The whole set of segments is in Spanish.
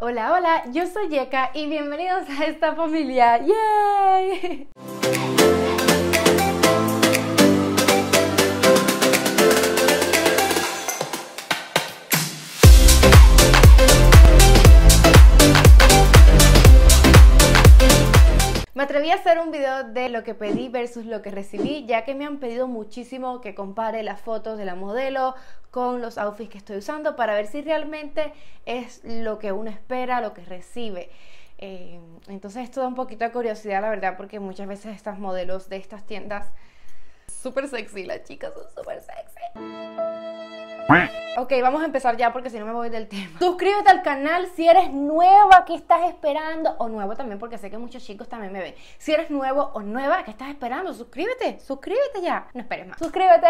Hola, hola, yo soy Yeka y bienvenidos a esta familia. ¡Yay! Me atreví a hacer un video de lo que pedí versus lo que recibí, ya que me han pedido muchísimo que compare las fotos de la modelo con los outfits que estoy usando para ver si realmente es lo que uno espera, lo que recibe. Eh, entonces esto da un poquito de curiosidad, la verdad, porque muchas veces estas modelos de estas tiendas, súper sexy, las chicas son súper sexy. Ok, vamos a empezar ya porque si no me voy del tema. Suscríbete al canal si eres nueva, Que estás esperando? O nuevo también porque sé que muchos chicos también me ven. Si eres nuevo o nueva, ¿qué estás esperando? Suscríbete, suscríbete ya. No esperes más. Suscríbete.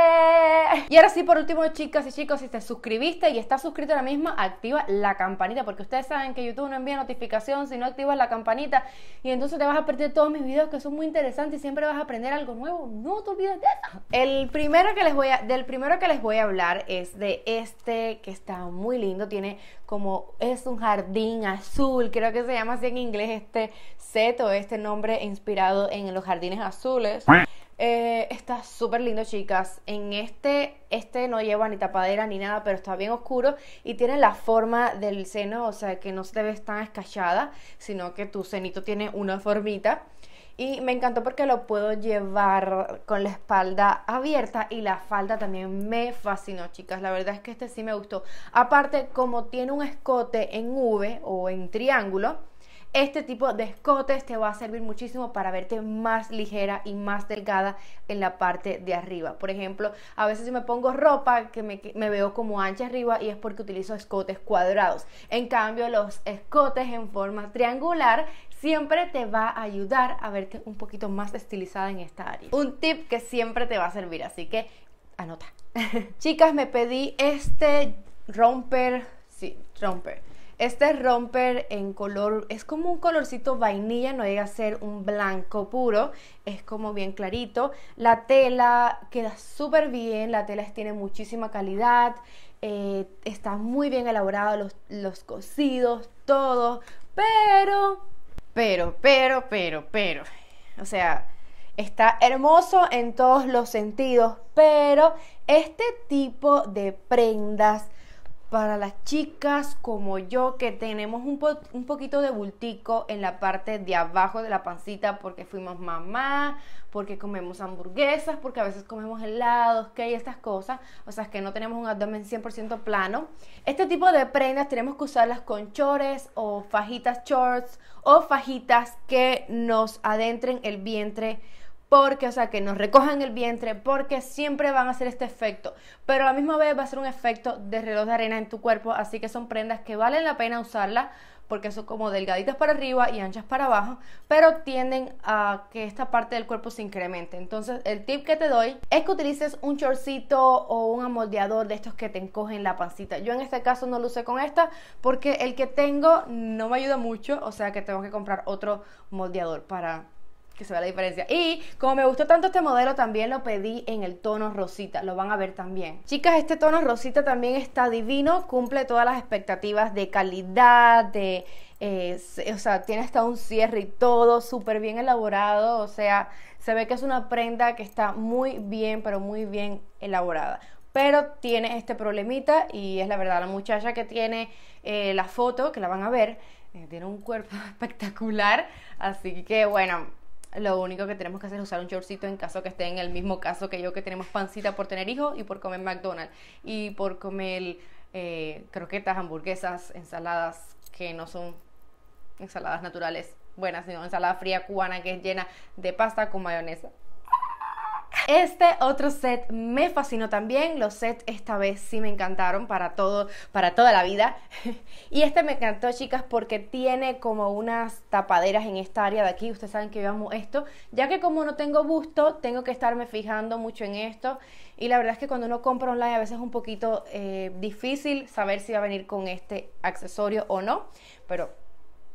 Y ahora sí, por último, chicas y chicos, si te suscribiste y estás suscrito ahora mismo, activa la campanita porque ustedes saben que YouTube no envía notificación si no activas la campanita y entonces te vas a perder todos mis videos que son muy interesantes y siempre vas a aprender algo nuevo. No te olvides de eso. El primero que les voy a, del primero que les voy a hablar es de este que está muy lindo. Tiene como, es un jardín azul, creo que se llama así en inglés este set este nombre inspirado en los jardines azules. Eh, está súper lindo, chicas. En este, este no lleva ni tapadera ni nada, pero está bien oscuro y tiene la forma del seno, o sea que no se ve tan escachada, sino que tu cenito tiene una formita. Y me encantó porque lo puedo llevar con la espalda abierta y la falda también me fascinó, chicas. La verdad es que este sí me gustó. Aparte, como tiene un escote en V o en triángulo, este tipo de escotes te va a servir muchísimo para verte más ligera y más delgada en la parte de arriba. Por ejemplo, a veces yo me pongo ropa que me, me veo como ancha arriba y es porque utilizo escotes cuadrados. En cambio, los escotes en forma triangular siempre te va a ayudar a verte un poquito más estilizada en esta área. Un tip que siempre te va a servir, así que anota. Chicas, me pedí este romper, sí, romper este romper en color es como un colorcito vainilla, no llega a ser un blanco puro, es como bien clarito. La tela queda súper bien, la tela tiene muchísima calidad, eh, está muy bien elaborado, los, los cosidos, todo, pero, pero, pero, pero, pero, o sea, está hermoso en todos los sentidos, pero este tipo de prendas para las chicas como yo que tenemos un, poquito de bultico en la parte de abajo de la pancita porque fuimos mamá, porque comemos hamburguesas, porque a veces comemos helados, que hay estas cosas, o sea, es que no tenemos un abdomen 100% plano. Este tipo de prendas tenemos que usarlas con chores o fajitas shorts o fajitas que nos adentren el vientre porque, o sea, que nos recojan el vientre, porque siempre van a hacer este efecto, pero a la misma vez va a ser un efecto de reloj de arena en tu cuerpo, así que son prendas que valen la pena usarlas porque son como delgaditas para arriba y anchas para abajo, pero tienden a que esta parte del cuerpo se incremente. Entonces, el tip que te doy es que utilices un chorcito o un amoldeador de estos que te encogen la pancita. Yo en este caso no lo usé con esta porque el que tengo no me ayuda mucho, o sea que tengo que comprar otro moldeador para que se vea la diferencia. Y como me gustó tanto este modelo, también lo pedí en el tono rosita. Lo van a ver también. Chicas, este tono rosita también está divino. Cumple todas las expectativas de calidad, de... Eh, o sea, tiene hasta un cierre y todo súper bien elaborado. O sea, se ve que es una prenda que está muy bien, pero muy bien elaborada pero tiene este problemita y es la verdad, la muchacha que tiene eh, la foto, que la van a ver, eh, tiene un cuerpo espectacular, así que bueno, lo único que tenemos que hacer es usar un chorcito en caso que esté en el mismo caso que yo, que tenemos pancita por tener hijos y por comer McDonald's y por comer eh, croquetas, hamburguesas, ensaladas que no son ensaladas naturales buenas, sino ensalada fría cubana que es llena de pasta con mayonesa. Este otro set me fascinó también. Los sets esta vez sí me encantaron para todo, para toda la vida. y este me encantó, chicas, porque tiene como unas tapaderas en esta área de aquí. Ustedes saben que yo amo esto. Ya que como no tengo busto, tengo que estarme fijando mucho en esto. Y la verdad es que cuando uno compra online a veces es un poquito eh, difícil saber si va a venir con este accesorio o no. Pero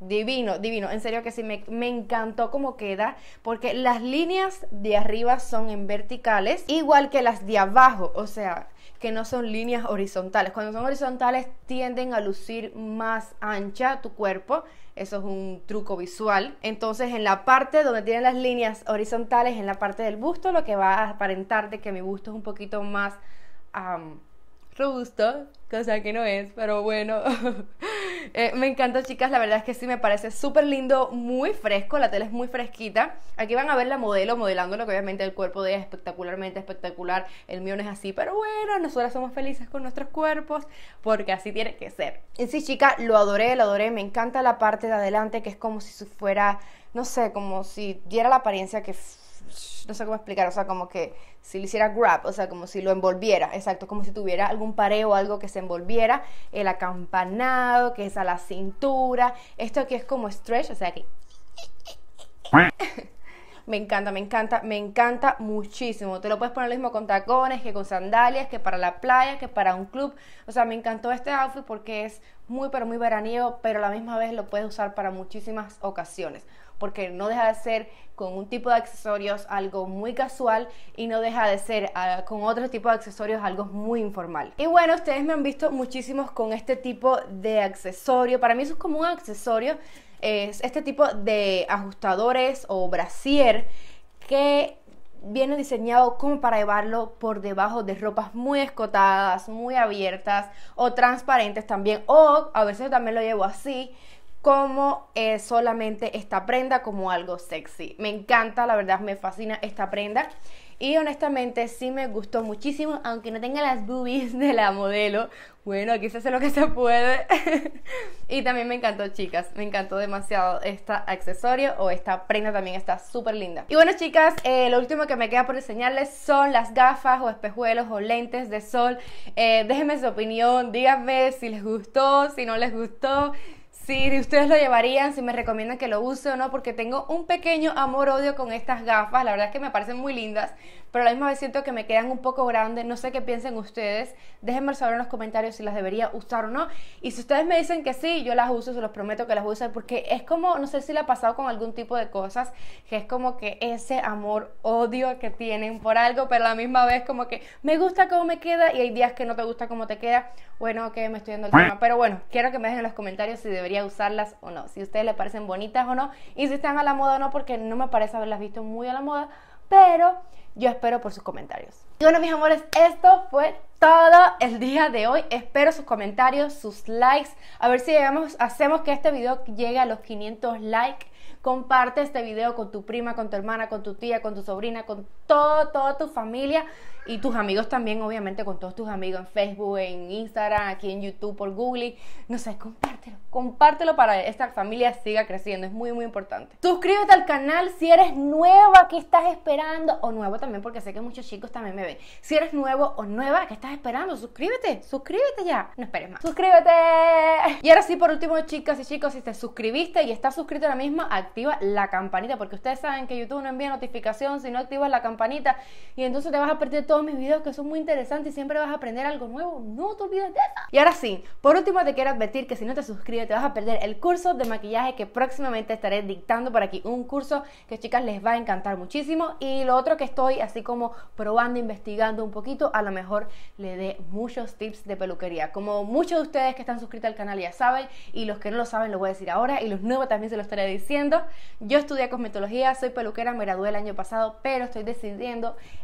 divino, divino. En serio que sí, me, encantó cómo queda, porque las líneas de arriba son en verticales, igual que las de abajo, o sea que no son líneas horizontales. Cuando son horizontales tienden a lucir más ancha tu cuerpo. Eso es un truco visual. Entonces en la parte donde tienen las líneas horizontales, en la parte del busto, lo que va a aparentar de que mi busto es un poquito más robusto, cosa que no es, pero bueno. Eh, me encanta, chicas. La verdad es que sí me parece súper lindo, muy fresco. La tela es muy fresquita. Aquí van a ver la modelo modelándolo, que obviamente el cuerpo de ella es espectacularmente espectacular. El mío no es así, pero bueno, nosotras somos felices con nuestros cuerpos porque así tiene que ser. En sí, chicas, lo adoré, lo adoré. Me encanta la parte de adelante que es como si fuera, no sé, como si diera la apariencia que no sé cómo explicar, o sea, como que si le hiciera grab, o sea, como si lo envolviera, exacto, como si tuviera algún pareo, o algo que se envolviera, el acampanado, que es a la cintura, esto aquí es como stretch, o sea, que... me encanta, me encanta, me encanta muchísimo. Te lo puedes poner lo mismo con tacones, que con sandalias, que para la playa, que para un club. O sea, me encantó este outfit porque es muy, pero muy veraniego, pero a la misma vez lo puedes usar para muchísimas ocasiones porque no deja de ser con un tipo de accesorios algo muy casual y no deja de ser ah, con otro tipo de accesorios algo muy informal. Y bueno, ustedes me han visto muchísimos con este tipo de accesorio. Para mí eso es como un accesorio, es este tipo de ajustadores o brasier que viene diseñado como para llevarlo por debajo de ropas muy escotadas, muy abiertas o transparentes también. O a veces también lo llevo así, como eh, solamente esta prenda como algo sexy. Me encanta, la verdad me fascina esta prenda. Y honestamente sí me gustó muchísimo, aunque no tenga las boobies de la modelo. Bueno, aquí se hace lo que se puede. y también me encantó, chicas. Me encantó demasiado esta accesorio o esta prenda también está súper linda. Y bueno, chicas, eh, lo último que me queda por enseñarles son las gafas o espejuelos o lentes de sol. Eh, déjenme su opinión, díganme si les gustó, si no les gustó si ustedes lo llevarían, si me recomiendan que lo use o no, porque tengo un pequeño amor-odio con estas gafas. La verdad es que me parecen muy lindas, pero a la misma vez siento que me quedan un poco grandes. No sé qué piensen ustedes. Déjenme saber en los comentarios si las debería usar o no. Y si ustedes me dicen que sí, yo las uso, se los prometo que las uso, porque es como, no sé si le ha pasado con algún tipo de cosas, que es como que ese amor-odio que tienen por algo, pero a la misma vez como que me gusta cómo me queda y hay días que no te gusta cómo te queda. Bueno, ok, me estoy yendo el tema. Pero bueno, quiero que me dejen en los comentarios si debería usarlas o no, si ustedes le parecen bonitas o no, y si están a la moda o no, porque no me parece haberlas visto muy a la moda, pero yo espero por sus comentarios. Y bueno, mis amores, esto fue todo el día de hoy. Espero sus comentarios, sus likes. A ver si llegamos, hacemos que este video llegue a los 500 likes. Comparte este video con tu prima, con tu hermana, con tu tía, con tu sobrina, con todo, toda tu familia y tus amigos también, obviamente, con todos tus amigos en Facebook, en Instagram, aquí en YouTube, por Google. No sé, compártelo, compártelo para que esta familia siga creciendo. Es muy, muy importante. Suscríbete al canal si eres nueva, Que estás esperando? O nuevo también, porque sé que muchos chicos también me ven. Si eres nuevo o nueva, Que estás esperando? Suscríbete, suscríbete ya. No esperes más. ¡Suscríbete! Y ahora sí, por último, chicas y chicos, si te suscribiste y estás suscrito ahora mismo, activa la campanita, porque ustedes saben que YouTube no envía notificación si no activas la campanita campanita y entonces te vas a perder todos mis videos que son muy interesantes y siempre vas a aprender algo nuevo. No te olvides de eso. Y ahora sí, por último te quiero advertir que si no te suscribes te vas a perder el curso de maquillaje que próximamente estaré dictando por aquí. Un curso que chicas les va a encantar muchísimo y lo otro que estoy así como probando, investigando un poquito, a lo mejor le dé muchos tips de peluquería. Como muchos de ustedes que están suscritos al canal ya saben y los que no lo saben lo voy a decir ahora y los nuevos también se lo estaré diciendo. Yo estudié cosmetología, soy peluquera, me gradué el año pasado, pero estoy decidiendo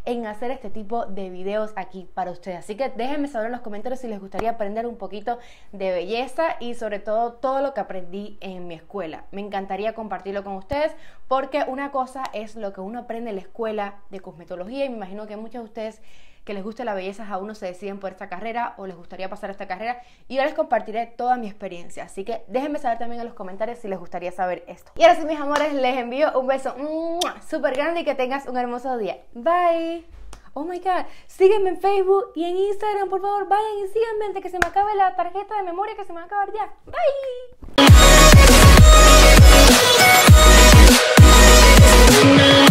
en hacer este tipo de videos aquí para ustedes. Así que déjenme saber en los comentarios si les gustaría aprender un poquito de belleza y sobre todo todo lo que aprendí en mi escuela. Me encantaría compartirlo con ustedes porque una cosa es lo que uno aprende en la escuela de cosmetología y me imagino que muchos de ustedes que les guste la belleza a uno se deciden por esta carrera o les gustaría pasar esta carrera y yo les compartiré toda mi experiencia. Así que déjenme saber también en los comentarios si les gustaría saber esto. Y ahora sí, mis amores, les envío un beso súper grande y que tengas un hermoso día. Bye. Oh my god, sígueme en Facebook y en Instagram, por favor, vayan y síganme antes que se me acabe la tarjeta de memoria que se me va a acabar ya. Bye.